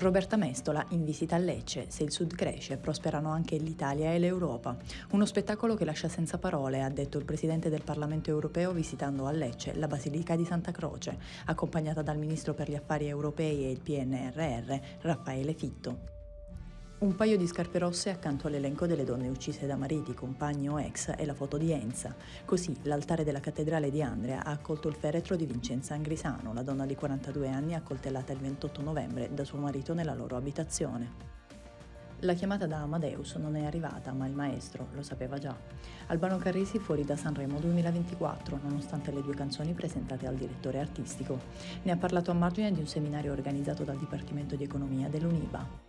Roberta Mestola in visita a Lecce, se il Sud cresce prosperano anche l'Italia e l'Europa. Uno spettacolo che lascia senza parole, ha detto il Presidente del Parlamento europeo visitando a Lecce la Basilica di Santa Croce, accompagnata dal Ministro per gli Affari Europei e il PNRR, Raffaele Fitto. Un paio di scarpe rosse accanto all'elenco delle donne uccise da mariti, compagni o ex e la foto di Enza. Così l'altare della cattedrale di Andrea ha accolto il feretro di Vincenza Angrisano, la donna di 42 anni accoltellata il 28 novembre da suo marito nella loro abitazione. La chiamata da Amadeus non è arrivata, ma il maestro lo sapeva già. Albano Carrisi fuori da Sanremo 2024, nonostante le due canzoni presentate al direttore artistico. Ne ha parlato a margine di un seminario organizzato dal Dipartimento di Economia dell'UNIBA.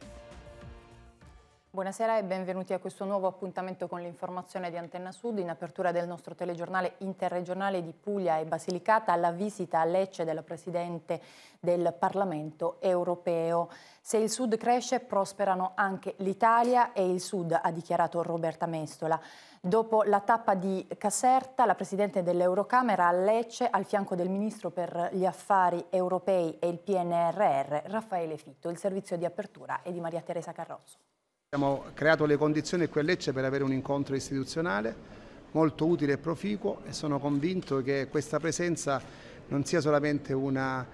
Buonasera e benvenuti a questo nuovo appuntamento con l'informazione di Antenna Sud. In apertura del nostro telegiornale interregionale di Puglia e Basilicata, la visita a Lecce della Presidente del Parlamento europeo. Se il Sud cresce, prosperano anche l'Italia e il Sud, ha dichiarato Roberta Mestola. Dopo la tappa di Caserta, la Presidente dell'Eurocamera a Lecce, al fianco del Ministro per gli Affari Europei e il PNRR, Raffaele Fitto, il servizio di apertura è di Maria Teresa Carrozzo. Abbiamo creato le condizioni qui a Lecce per avere un incontro istituzionale molto utile e proficuo e sono convinto che questa presenza non sia solamente una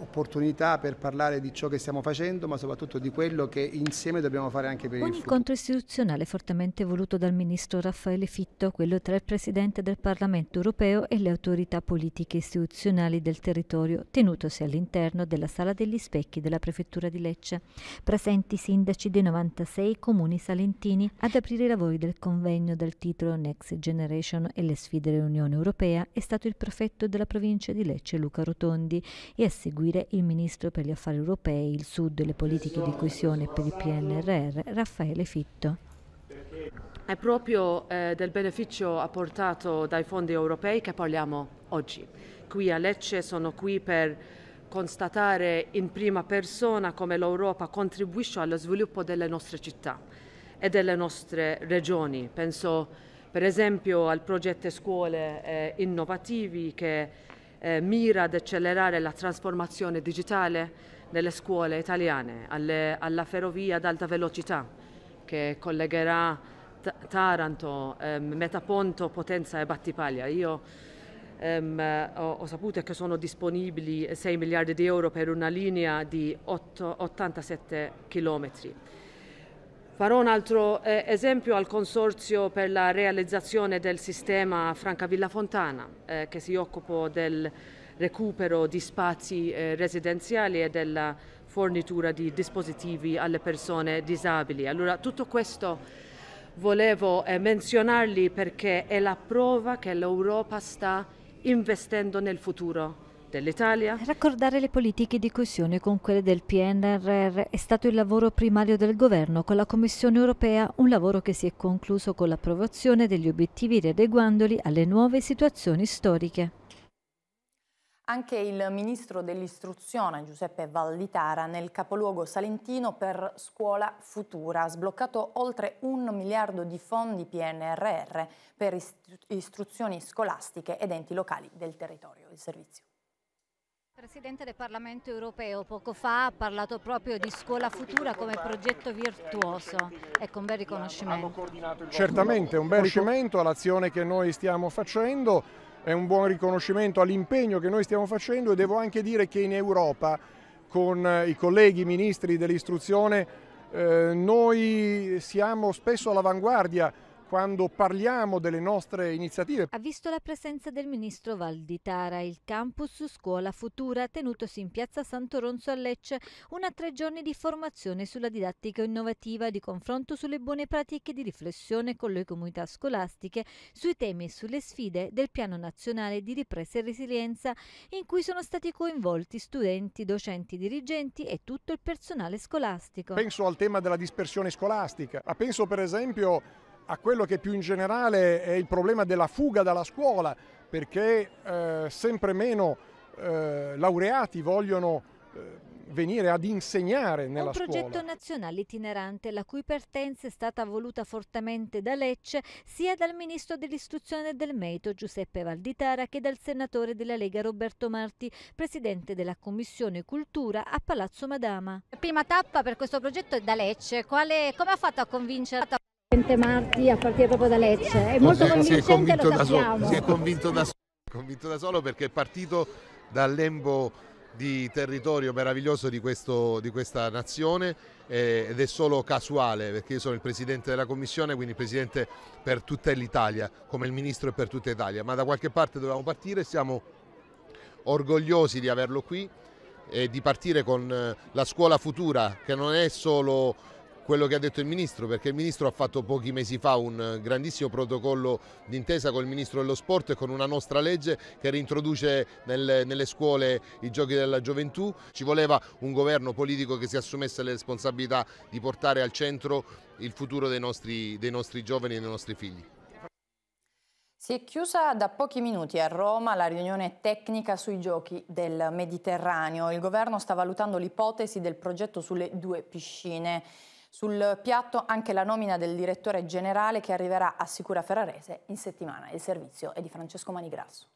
opportunità per parlare di ciò che stiamo facendo, ma soprattutto di quello che insieme dobbiamo fare anche per il futuro. Un incontro istituzionale fortemente voluto dal ministro Raffaele Fitto, quello tra il presidente del Parlamento europeo e le autorità politiche istituzionali del territorio, tenutosi all'interno della Sala degli Specchi della prefettura di Lecce. Presenti sindaci dei 96 comuni salentini ad aprire i lavori del convegno dal titolo Next Generation e le sfide dell'Unione Europea è stato il prefetto della provincia di Lecce Luca Rotondi e a seguire seguire il ministro per gli affari europei, il Sud, e le politiche di coesione per il PNRR, Raffaele Fitto. È proprio eh, del beneficio apportato dai fondi europei che parliamo oggi. Qui a Lecce sono qui per constatare in prima persona come l'Europa contribuisce allo sviluppo delle nostre città e delle nostre regioni. Penso per esempio al progetto scuole eh, innovativi che eh, mira ad accelerare la trasformazione digitale nelle scuole italiane, alle, alla ferrovia ad alta velocità che collegherà t- Taranto, ehm, Metaponto, Potenza e Battipaglia. Io ehm, ho, ho, saputo che sono disponibili 6 miliardi di euro per una linea di 8, 87 chilometri. Farò un altro eh, esempio al Consorzio per la realizzazione del sistema Franca Villa Fontana, eh, che si occupa del recupero di spazi eh, residenziali e della fornitura di dispositivi alle persone disabili. Allora, tutto questo volevo eh, menzionarli perché è la prova che l'Europa sta investendo nel futuro dell'Italia. Raccordare le politiche di coesione con quelle del PNRR è stato il lavoro primario del governo con la Commissione europea, un lavoro che si è concluso con l'approvazione degli obiettivi riadeguandoli alle nuove situazioni storiche. Anche il ministro dell'istruzione Giuseppe Valditara nel capoluogo salentino per Scuola Futura ha sbloccato oltre un miliardo di fondi PNRR per istruzioni scolastiche ed enti locali del territorio. Il servizio. Presidente del Parlamento europeo poco fa ha parlato proprio di scuola futura come progetto virtuoso. Ecco un bel riconoscimento. Certamente un bel riconoscimento all'azione che noi stiamo facendo, è un buon riconoscimento all'impegno che noi stiamo facendo e devo anche dire che in Europa con eh, i colleghi ministri dell'istruzione eh, noi siamo spesso all'avanguardia quando parliamo delle nostre iniziative. Ha visto la presenza del ministro Valditara, il campus Scuola Futura tenutosi in piazza Santo Ronzo a Lecce, una tre giorni di formazione sulla didattica innovativa, di confronto sulle buone pratiche di riflessione con le comunità scolastiche sui temi e sulle sfide del Piano Nazionale di Ripresa e Resilienza, in cui sono stati coinvolti studenti, docenti, dirigenti e tutto il personale scolastico. Penso al tema della dispersione scolastica, ma penso per esempio a quello che più in generale è il problema della fuga dalla scuola, perché eh, sempre meno eh, laureati vogliono eh, venire ad insegnare nella scuola. Un progetto scuola. nazionale itinerante, la cui partenza è stata voluta fortemente da Lecce, sia dal ministro dell'istruzione e del merito Giuseppe Valditara che dal senatore della Lega Roberto Marti, presidente della Commissione Cultura a Palazzo Madama. La prima tappa per questo progetto è da Lecce. Quale, come ha fatto a convincere Presidente Marti a partire proprio da Lecce, è molto no, si, convincente, si è lo sappiamo. Da so, si è convinto da, so, convinto da solo perché è partito dal lembo di territorio meraviglioso di, questo, di questa nazione eh, ed è solo casuale perché io sono il presidente della commissione, quindi presidente per tutta l'Italia, come il ministro e per tutta l'Italia, ma da qualche parte dovevamo partire, siamo orgogliosi di averlo qui e di partire con eh, la scuola futura che non è solo quello che ha detto il Ministro, perché il Ministro ha fatto pochi mesi fa un grandissimo protocollo d'intesa con il Ministro dello Sport e con una nostra legge che reintroduce nel, nelle scuole i giochi della gioventù. Ci voleva un governo politico che si assumesse le responsabilità di portare al centro il futuro dei nostri, dei nostri giovani e dei nostri figli. Si è chiusa da pochi minuti a Roma la riunione tecnica sui giochi del Mediterraneo. Il governo sta valutando l'ipotesi del progetto sulle due piscine. Sul piatto anche la nomina del direttore generale che arriverà a Sicura Ferrarese in settimana. Il servizio è di Francesco Manigrasso.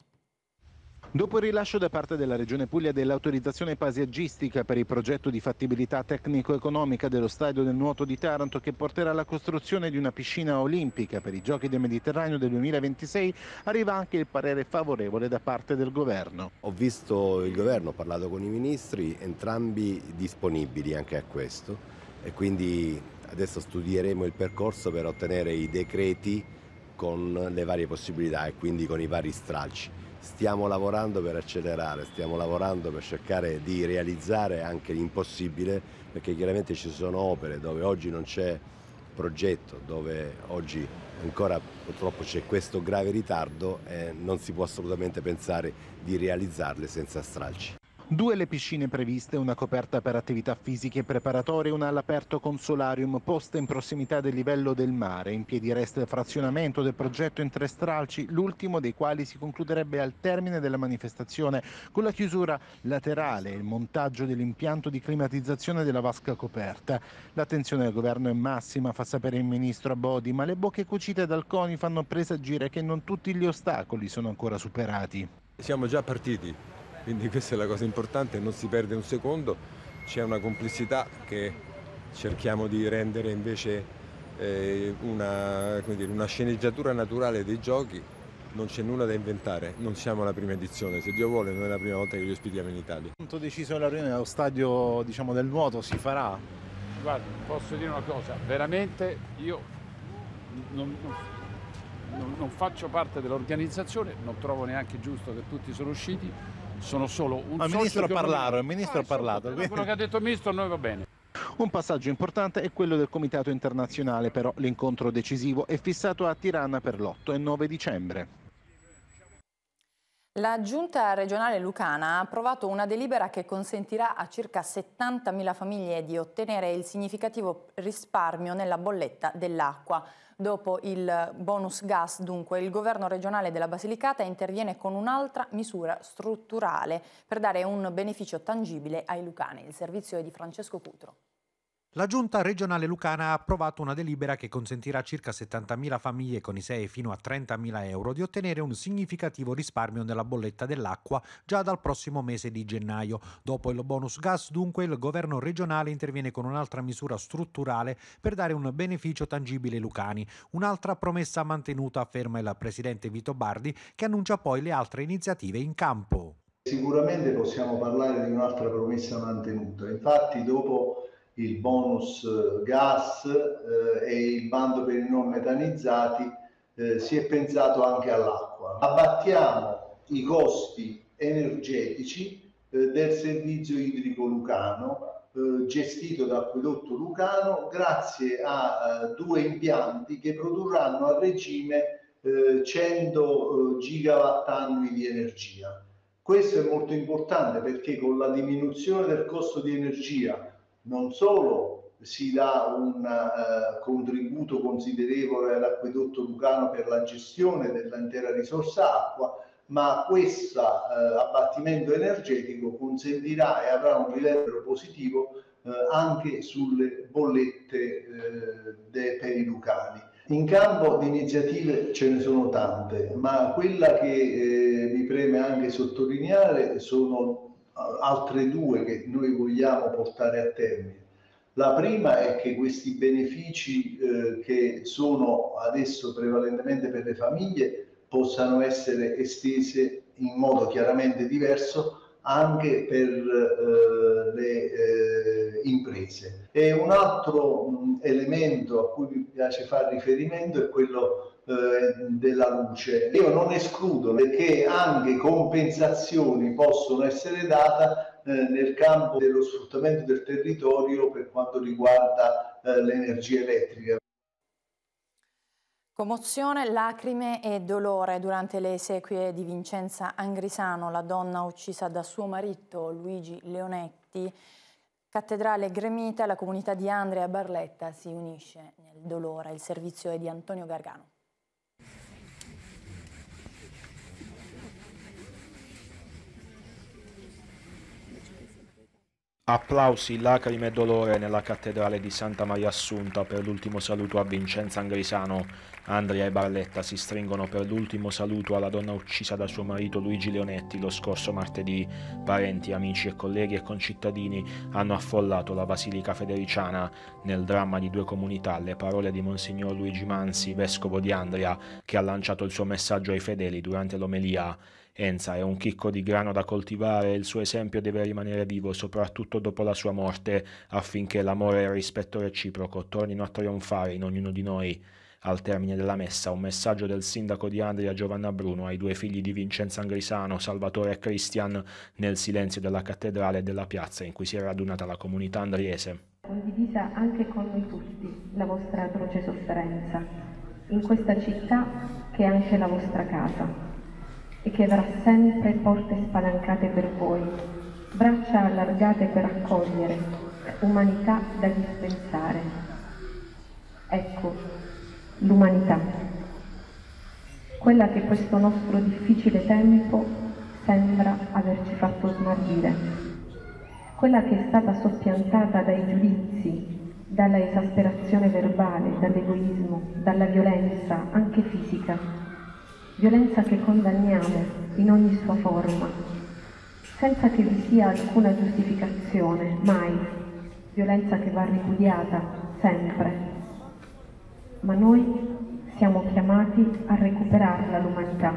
Dopo il rilascio da parte della Regione Puglia dell'autorizzazione paesaggistica per il progetto di fattibilità tecnico-economica dello stadio del nuoto di Taranto che porterà alla costruzione di una piscina olimpica per i Giochi del Mediterraneo del 2026, arriva anche il parere favorevole da parte del Governo. Ho visto il Governo, ho parlato con i ministri, entrambi disponibili anche a questo e quindi adesso studieremo il percorso per ottenere i decreti con le varie possibilità e quindi con i vari stralci. Stiamo lavorando per accelerare, stiamo lavorando per cercare di realizzare anche l'impossibile perché chiaramente ci sono opere dove oggi non c'è progetto, dove oggi ancora purtroppo c'è questo grave ritardo e non si può assolutamente pensare di realizzarle senza stralci. Due le piscine previste, una coperta per attività fisiche e preparatorie una all'aperto consolarium posta in prossimità del livello del mare. In piedi resta il frazionamento del progetto in tre stralci, l'ultimo dei quali si concluderebbe al termine della manifestazione con la chiusura laterale e il montaggio dell'impianto di climatizzazione della vasca coperta. L'attenzione del governo è massima, fa sapere il ministro Abodi, ma le bocche cucite dal CONI fanno presagire che non tutti gli ostacoli sono ancora superati. Siamo già partiti quindi questa è la cosa importante, non si perde un secondo, c'è una complessità che cerchiamo di rendere invece eh, una, dire, una sceneggiatura naturale dei giochi non c'è nulla da inventare, non siamo alla prima edizione, se Dio vuole non è la prima volta che li ospitiamo in Italia. Punto deciso la riunione, lo stadio diciamo, del nuoto si farà? Guarda, posso dire una cosa, veramente io non, non, non faccio parte dell'organizzazione, non trovo neanche giusto che tutti sono usciti, sono solo un Ma il ministro ha parlato, il ministro ha ah, parlato. Quello che ha detto il ministro noi va bene. Un passaggio importante è quello del Comitato internazionale, però l'incontro decisivo è fissato a Tirana per l'8 e 9 dicembre. La giunta regionale lucana ha approvato una delibera che consentirà a circa 70.000 famiglie di ottenere il significativo risparmio nella bolletta dell'acqua. Dopo il bonus gas, dunque, il governo regionale della Basilicata interviene con un'altra misura strutturale per dare un beneficio tangibile ai lucani. Il servizio è di Francesco Cutro. La giunta regionale lucana ha approvato una delibera che consentirà a circa 70.000 famiglie con i 6 fino a 30.000 euro di ottenere un significativo risparmio nella bolletta dell'acqua già dal prossimo mese di gennaio. Dopo il bonus gas, dunque, il governo regionale interviene con un'altra misura strutturale per dare un beneficio tangibile ai lucani. Un'altra promessa mantenuta, afferma il presidente Vito Bardi, che annuncia poi le altre iniziative in campo. Sicuramente possiamo parlare di un'altra promessa mantenuta. Infatti, dopo il bonus eh, gas eh, e il bando per i non metanizzati, eh, si è pensato anche all'acqua. Abbattiamo i costi energetici eh, del servizio idrico lucano eh, gestito da Acquedotto Lucano grazie a eh, due impianti che produrranno a regime 100 gigawatt annui di energia. Questo è molto importante perché con la diminuzione del costo di energia non solo si dà un uh, contributo considerevole all'acquedotto lucano per la gestione dell'intera risorsa acqua, ma questo uh, eh, abbattimento energetico consentirà e avrà un rilevo positivo uh, anche sulle bollette per i lucani. In campo di iniziative ce ne sono tante, ma quella che eh, mi preme anche sottolineare sono altre due che noi vogliamo portare a termine. La prima è che questi benefici eh, che sono adesso prevalentemente per le famiglie possano essere estese in modo chiaramente diverso anche per eh, le eh, imprese. E un altro mh, elemento a cui mi piace fare riferimento è quello eh, della luce. Io non escludo che anche compensazioni possono essere date eh, nel campo dello sfruttamento del territorio per quanto riguarda eh, l'energia elettrica. Commozione, lacrime e dolore durante le esequie di Vincenza Angrisano, la donna uccisa da suo marito Luigi Leonetti. Cattedrale Gremita, la comunità di Andrea Barletta si unisce nel dolore. Il servizio è di Antonio Gargano. Applausi, lacrime e dolore nella cattedrale di Santa Maria Assunta per l'ultimo saluto a Vincenzo Angrisano. Andrea e Barletta si stringono per l'ultimo saluto alla donna uccisa da suo marito Luigi Leonetti lo scorso martedì. Parenti, amici e colleghi e concittadini hanno affollato la Basilica Federiciana. Nel dramma di due comunità le parole di Monsignor Luigi Mansi, vescovo di Andria, che ha lanciato il suo messaggio ai fedeli durante l'omelia. Enza è un chicco di grano da coltivare e il suo esempio deve rimanere vivo, soprattutto dopo la sua morte, affinché l'amore e il rispetto reciproco tornino a trionfare in ognuno di noi. Al termine della messa, un messaggio del sindaco di Andria Giovanna Bruno ai due figli di Vincenzo Angrisano, Salvatore e Cristian, nel silenzio della cattedrale e della piazza in cui si è radunata la comunità andriese. Condivisa anche con noi tutti la vostra atroce sofferenza, in questa città che è anche la vostra casa e che avrà sempre porte spalancate per voi, braccia allargate per accogliere, umanità da dispensare. Ecco, l'umanità, quella che questo nostro difficile tempo sembra averci fatto smarrire, quella che è stata soppiantata dai giudizi, dalla esasperazione verbale, dall'egoismo, dalla violenza, anche fisica, violenza che condanniamo in ogni sua forma, senza che vi sia alcuna giustificazione, mai, violenza che va ripudiata, sempre. Ma noi siamo chiamati a recuperarla l'umanità,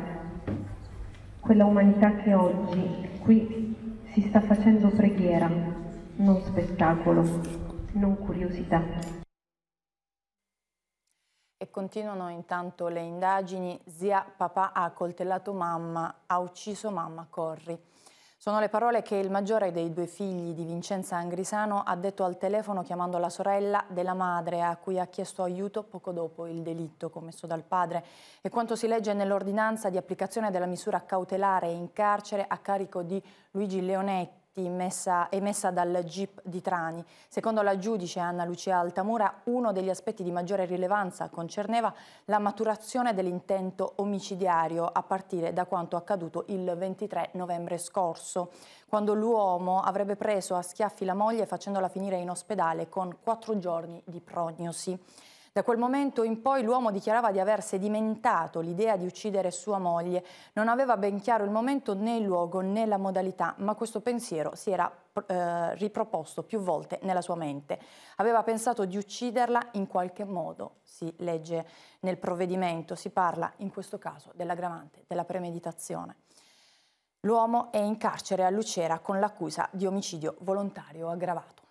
quella umanità che oggi, qui, si sta facendo preghiera, non spettacolo, non curiosità. E continuano intanto le indagini. Zia papà ha coltellato mamma, ha ucciso mamma, corri. Sono le parole che il maggiore dei due figli di Vincenza Angrisano ha detto al telefono chiamando la sorella della madre a cui ha chiesto aiuto poco dopo il delitto commesso dal padre e quanto si legge nell'ordinanza di applicazione della misura cautelare in carcere a carico di Luigi Leonetti immessa, emessa dal GIP di Trani. Secondo la giudice Anna Lucia Altamura, uno degli aspetti di maggiore rilevanza concerneva la maturazione dell'intento omicidiario a partire da quanto accaduto il 23 novembre scorso, quando l'uomo avrebbe preso a schiaffi la moglie facendola finire in ospedale con quattro giorni di prognosi. Da quel momento in poi l'uomo dichiarava di aver sedimentato l'idea di uccidere sua moglie. Non aveva ben chiaro il momento né il luogo né la modalità, ma questo pensiero si era eh, riproposto più volte nella sua mente. Aveva pensato di ucciderla in qualche modo, si legge nel provvedimento, si parla in questo caso dell'aggravante della premeditazione. L'uomo è in carcere a Lucera con l'accusa di omicidio volontario aggravato.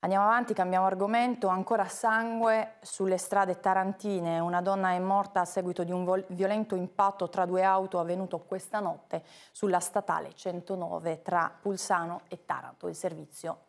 Andiamo avanti, cambiamo argomento. Ancora sangue sulle strade tarantine. Una donna è morta a seguito di un violento impatto tra due auto avvenuto questa notte sulla statale 109 tra Pulsano e Taranto. Il servizio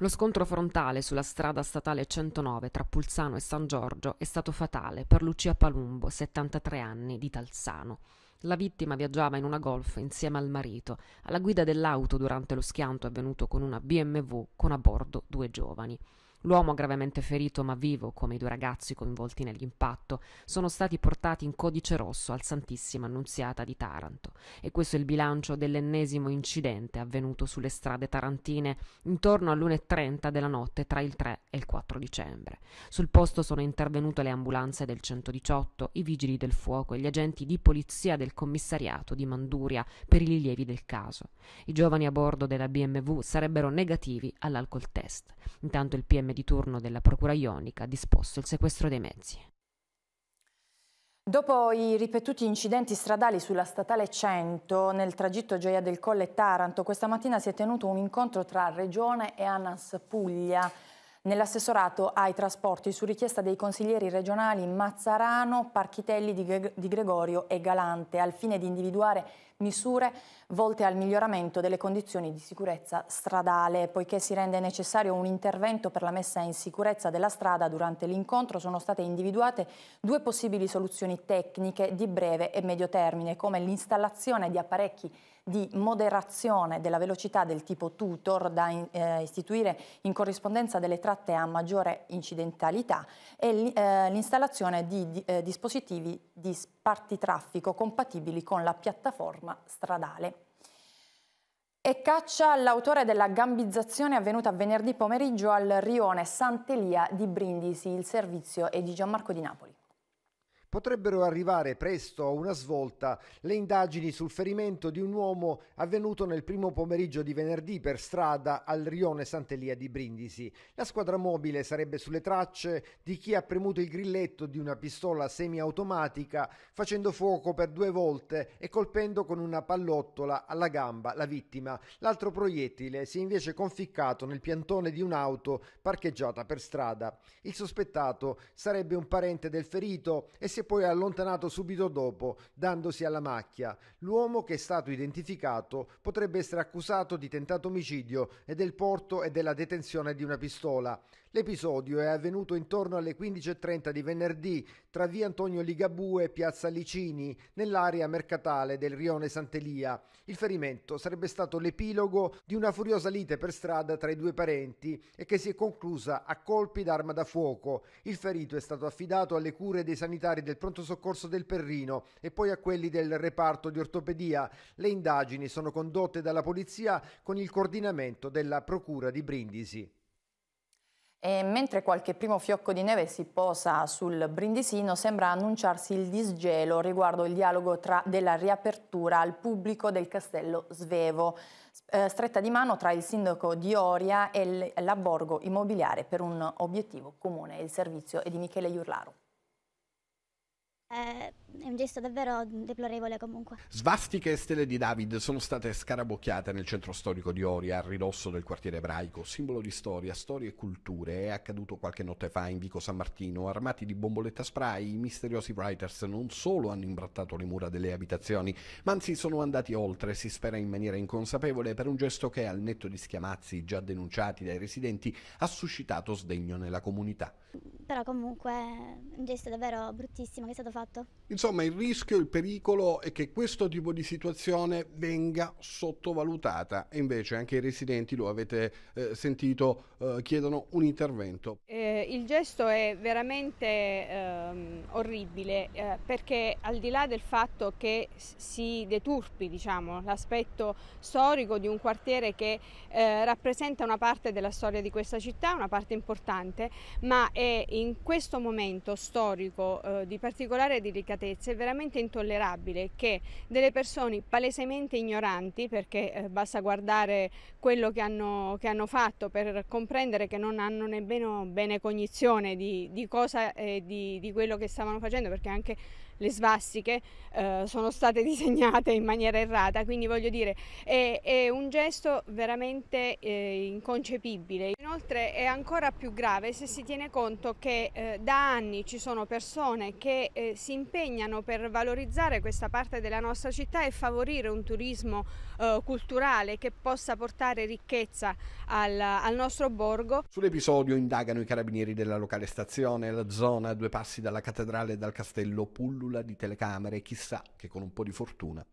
lo scontro frontale sulla strada statale 109 tra Pulsano e San Giorgio è stato fatale per Lucia Palumbo, 73 anni, di Talsano. La vittima viaggiava in una golf insieme al marito, alla guida dell'auto durante lo schianto avvenuto con una BMW con a bordo due giovani. L'uomo gravemente ferito ma vivo, come i due ragazzi coinvolti nell'impatto, sono stati portati in codice rosso al Santissima Annunziata di Taranto e questo è il bilancio dell'ennesimo incidente avvenuto sulle strade tarantine intorno all'1.30 della notte tra il 3 e il 4 dicembre. Sul posto sono intervenute le ambulanze del 118, i vigili del fuoco e gli agenti di polizia del commissariato di Manduria per i rilievi del caso. I giovani a bordo della BMW sarebbero negativi all'alcol test. Intanto il PM di turno della Procura Ionica ha disposto il sequestro dei mezzi. Dopo i ripetuti incidenti stradali sulla statale 100 nel tragitto Gioia del Colle e Taranto, questa mattina si è tenuto un incontro tra Regione e Anas Puglia. Nell'assessorato ai trasporti, su richiesta dei consiglieri regionali Mazzarano, Parchitelli di Gregorio e Galante, al fine di individuare misure volte al miglioramento delle condizioni di sicurezza stradale, poiché si rende necessario un intervento per la messa in sicurezza della strada durante l'incontro sono state individuate due possibili soluzioni tecniche di breve e medio termine come l'installazione di apparecchi di moderazione della velocità del tipo tutor da eh, istituire in corrispondenza delle tratte a maggiore incidentalità e eh, l'installazione di, di eh, dispositivi di spartitraffico compatibili con la piattaforma stradale. E caccia l'autore della gambizzazione avvenuta venerdì pomeriggio al rione Sant'Elia di Brindisi. Il servizio è di Gianmarco di Napoli potrebbero arrivare presto a una svolta le indagini sul ferimento di un uomo avvenuto nel primo pomeriggio di venerdì per strada al rione Sant'Elia di Brindisi. La squadra mobile sarebbe sulle tracce di chi ha premuto il grilletto di una pistola semiautomatica facendo fuoco per due volte e colpendo con una pallottola alla gamba la vittima. L'altro proiettile si è invece conficcato nel piantone di un'auto parcheggiata per strada. Il sospettato sarebbe un parente del ferito e si si è poi allontanato subito dopo, dandosi alla macchia. L'uomo che è stato identificato potrebbe essere accusato di tentato omicidio e del porto e della detenzione di una pistola. L'episodio è avvenuto intorno alle 15.30 di venerdì tra via Antonio Ligabue e piazza Licini, nell'area mercatale del rione Sant'Elia. Il ferimento sarebbe stato l'epilogo di una furiosa lite per strada tra i due parenti e che si è conclusa a colpi d'arma da fuoco. Il ferito è stato affidato alle cure dei sanitari del pronto soccorso del Perrino e poi a quelli del reparto di ortopedia. Le indagini sono condotte dalla polizia con il coordinamento della Procura di Brindisi. E mentre qualche primo fiocco di neve si posa sul brindisino, sembra annunciarsi il disgelo riguardo il dialogo tra, della riapertura al pubblico del castello Svevo, eh, stretta di mano tra il sindaco di Oria e l'abborgo immobiliare per un obiettivo comune, il servizio è di Michele Iurlaro è un gesto davvero deplorevole comunque. Svastiche e stelle di David sono state scarabocchiate nel centro storico di Oria, a ridosso del quartiere ebraico, simbolo di storia, storie e culture. È accaduto qualche notte fa in Vico San Martino, armati di bomboletta spray, i misteriosi writers non solo hanno imbrattato le mura delle abitazioni, ma anzi sono andati oltre, si spera in maniera inconsapevole, per un gesto che, al netto di schiamazzi già denunciati dai residenti, ha suscitato sdegno nella comunità. Però comunque è un gesto davvero bruttissimo che è stato fatto fatto. Insomma, il rischio, il pericolo è che questo tipo di situazione venga sottovalutata e invece anche i residenti, lo avete eh, sentito, eh, chiedono un intervento. Eh, il gesto è veramente ehm, orribile eh, perché al di là del fatto che si deturpi diciamo, l'aspetto storico di un quartiere che eh, rappresenta una parte della storia di questa città, una parte importante, ma è in questo momento storico eh, di particolare di delicatezza è veramente intollerabile che delle persone palesemente ignoranti, perché eh, basta guardare quello che hanno, che hanno, fatto per comprendere che non hanno nemmeno bene cognizione di, di cosa e eh, di, di quello che stavano facendo, perché anche le svastiche eh, sono state disegnate in maniera errata, quindi voglio dire è, è un gesto veramente eh, inconcepibile. Inoltre è ancora più grave se si tiene conto che eh, da anni ci sono persone che eh, si impegnano per valorizzare questa parte della nostra città e favorire un turismo eh, culturale che possa portare ricchezza al, al nostro borgo. Sull'episodio indagano i carabinieri della locale stazione, la zona a due passi dalla cattedrale e dal castello pullula di telecamere, chissà che con un po' di fortuna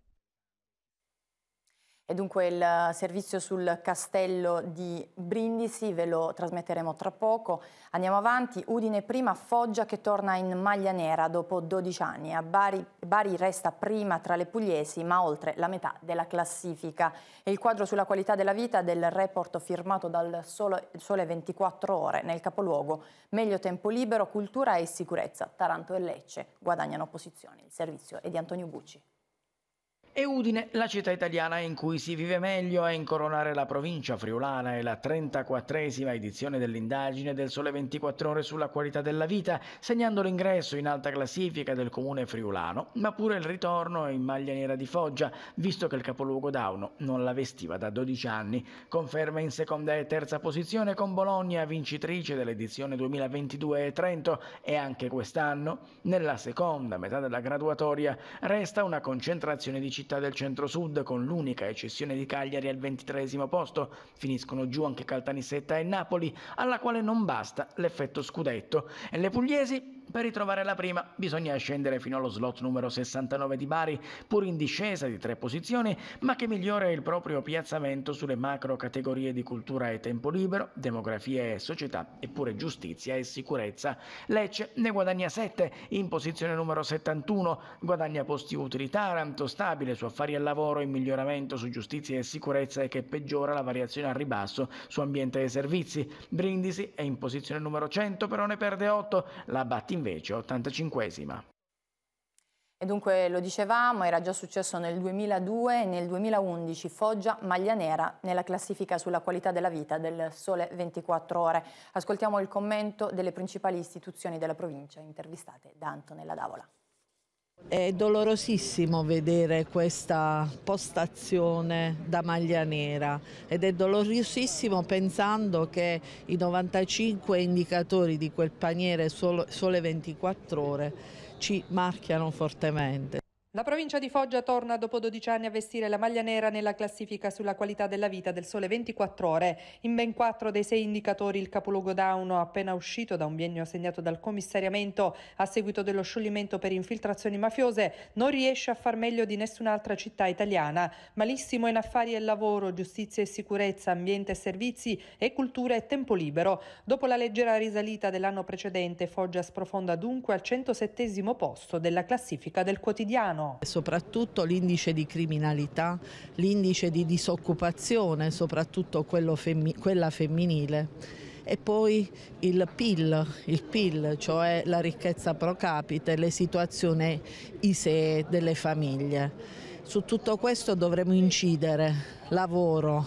e dunque il eh, servizio sul castello di Brindisi ve lo trasmetteremo tra poco. Andiamo avanti, Udine prima, Foggia che torna in maglia nera dopo 12 anni. A Bari, Bari resta prima tra le pugliesi ma oltre la metà della classifica. E il quadro sulla qualità della vita del report firmato dal Sole, sole 24 ore nel capoluogo. Meglio tempo libero, cultura e sicurezza. Taranto e Lecce guadagnano posizioni. Il servizio è di Antonio Bucci e Udine la città italiana in cui si vive meglio a incoronare la provincia friulana e la 34esima edizione dell'indagine del Sole 24 Ore sulla qualità della vita, segnando l'ingresso in alta classifica del comune friulano, ma pure il ritorno in maglia nera di Foggia, visto che il capoluogo Dauno non la vestiva da 12 anni. Conferma in seconda e terza posizione con Bologna, vincitrice dell'edizione 2022 e Trento, e anche quest'anno, nella seconda metà della graduatoria, resta una concentrazione di città città del centro-sud, con l'unica eccessione di Cagliari al ventitresimo posto, finiscono giù anche Caltanissetta e Napoli, alla quale non basta l'effetto scudetto. E le pugliesi per ritrovare la prima bisogna scendere fino allo slot numero 69 di Bari, pur in discesa di tre posizioni, ma che migliora il proprio piazzamento sulle macro categorie di cultura e tempo libero, demografia e società, eppure giustizia e sicurezza. Lecce ne guadagna 7 in posizione numero 71, guadagna posti utili Taranto, stabile su affari e lavoro in miglioramento su giustizia e sicurezza e che peggiora la variazione al ribasso su ambiente e servizi. Brindisi è in posizione numero 100, però ne perde 8, la battimento invece 85 E dunque lo dicevamo, era già successo nel 2002 e nel 2011 Foggia maglia nera nella classifica sulla qualità della vita del Sole 24 Ore. Ascoltiamo il commento delle principali istituzioni della provincia intervistate da Antonella Davola. È dolorosissimo vedere questa postazione da maglia nera ed è dolorosissimo pensando che i 95 indicatori di quel paniere sole 24 ore ci marchiano fortemente. La provincia di Foggia torna dopo 12 anni a vestire la maglia nera nella classifica sulla qualità della vita del Sole 24 Ore. In ben quattro dei sei indicatori il capoluogo Dauno, appena uscito da un biennio assegnato dal commissariamento a seguito dello scioglimento per infiltrazioni mafiose, non riesce a far meglio di nessun'altra città italiana. Malissimo in affari e lavoro, giustizia e sicurezza, ambiente e servizi e cultura e tempo libero. Dopo la leggera risalita dell'anno precedente, Foggia sprofonda dunque al 107 posto della classifica del quotidiano. Soprattutto l'indice di criminalità, l'indice di disoccupazione, soprattutto femmi quella femminile e poi il PIL, il PIL, cioè la ricchezza pro capite, le situazioni ISEE delle famiglie. Su tutto questo dovremo incidere, lavoro,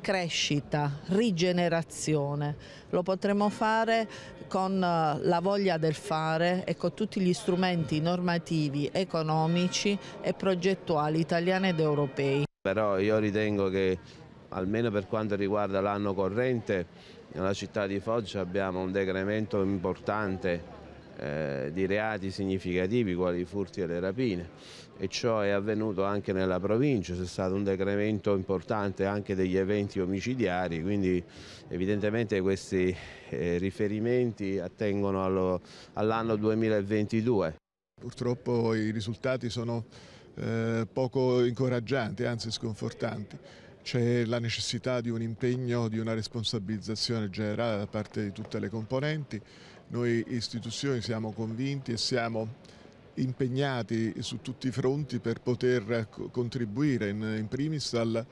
crescita, rigenerazione. Lo potremo fare con eh, la voglia del fare e con tutti gli strumenti normativi, economici e progettuali italiani ed europei. Però io ritengo che almeno per quanto riguarda l'anno corrente nella città di Foggia abbiamo un decremento importante eh, di reati significativi quali i furti e le rapine e ciò è avvenuto anche nella provincia, c'è stato un decremento importante anche degli eventi omicidiari, quindi evidentemente questi eh, riferimenti attengono all'anno all 2022. Purtroppo i risultati sono eh, poco incoraggianti, anzi sconfortanti. C'è la necessità di un impegno, di una responsabilizzazione generale da parte di tutte le componenti. Noi istituzioni siamo convinti e siamo impegnati su tutti i fronti per poter contribuire in, in primis al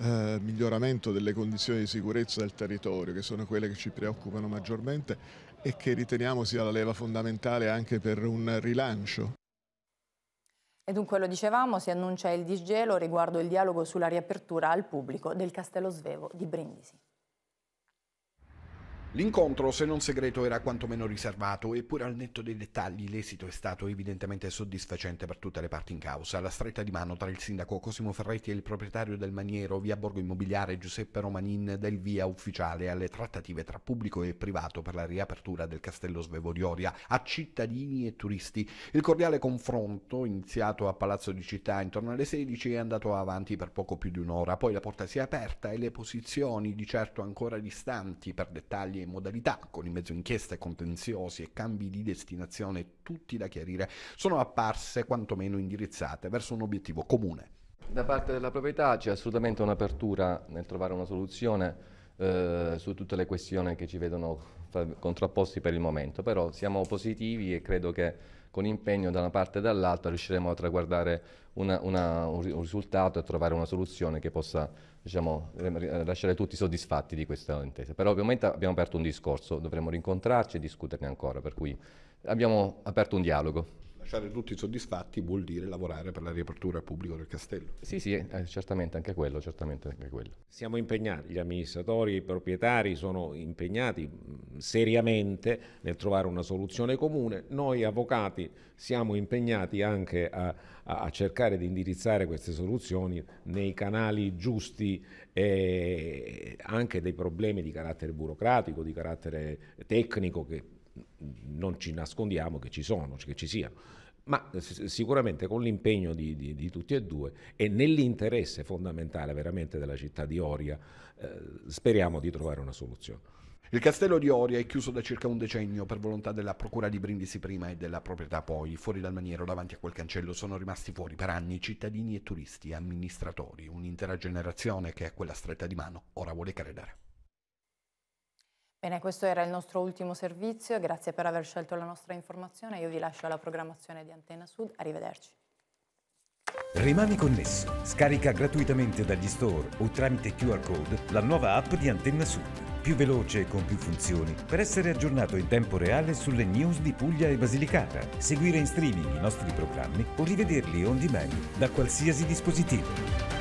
eh, miglioramento delle condizioni di sicurezza del territorio, che sono quelle che ci preoccupano maggiormente e che riteniamo sia la leva fondamentale anche per un rilancio. E dunque lo dicevamo, si annuncia il disgelo riguardo il dialogo sulla riapertura al pubblico del Castello Svevo di Brindisi. L'incontro, se non segreto, era quantomeno riservato, eppure al netto dei dettagli l'esito è stato evidentemente soddisfacente per tutte le parti in causa. La stretta di mano tra il sindaco Cosimo Ferretti e il proprietario del maniero via Borgo Immobiliare Giuseppe Romanin del via ufficiale alle trattative tra pubblico e privato per la riapertura del castello Svevo di Oria a cittadini e turisti. Il cordiale confronto, iniziato a Palazzo di Città intorno alle 16, è andato avanti per poco più di un'ora. Poi la porta si è aperta e le posizioni, di certo ancora distanti per dettagli e modalità, con i mezzo inchieste contenziosi e cambi di destinazione tutti da chiarire, sono apparse quantomeno indirizzate verso un obiettivo comune. Da parte della proprietà c'è assolutamente un'apertura nel trovare una soluzione eh, su tutte le questioni che ci vedono contrapposti per il momento, però siamo positivi e credo che con impegno da una parte e dall'altra riusciremo a traguardare una, una, un risultato e a trovare una soluzione che possa diciamo, lasciare tutti soddisfatti di questa intesa. Però ovviamente abbiamo aperto un discorso, dovremo rincontrarci e discuterne ancora, per cui abbiamo aperto un dialogo lasciare tutti soddisfatti vuol dire lavorare per la riapertura al pubblico del castello. Sì, sì, eh, certamente anche quello, certamente anche quello. Siamo impegnati, gli amministratori, i proprietari sono impegnati mm, seriamente nel trovare una soluzione comune. Noi avvocati siamo impegnati anche a, a cercare di indirizzare queste soluzioni nei canali giusti eh, anche dei problemi di carattere burocratico, di carattere tecnico che non ci nascondiamo che ci sono, che ci siano ma eh, sicuramente con l'impegno di, di, di, tutti e due e nell'interesse fondamentale veramente della città di Oria eh, speriamo di trovare una soluzione. Il castello di Oria è chiuso da circa un decennio per volontà della procura di Brindisi prima e della proprietà poi. Fuori dal maniero, davanti a quel cancello, sono rimasti fuori per anni cittadini e turisti, amministratori, un'intera generazione che a quella stretta di mano ora vuole credere. Bene, questo era il nostro ultimo servizio, grazie per aver scelto la nostra informazione, io vi lascio alla programmazione di Antenna Sud, arrivederci. Rimani connesso, scarica gratuitamente dagli store o tramite QR code la nuova app di Antenna Sud, più veloce e con più funzioni, per essere aggiornato in tempo reale sulle news di Puglia e Basilicata, seguire in streaming i nostri programmi o rivederli on demand da qualsiasi dispositivo.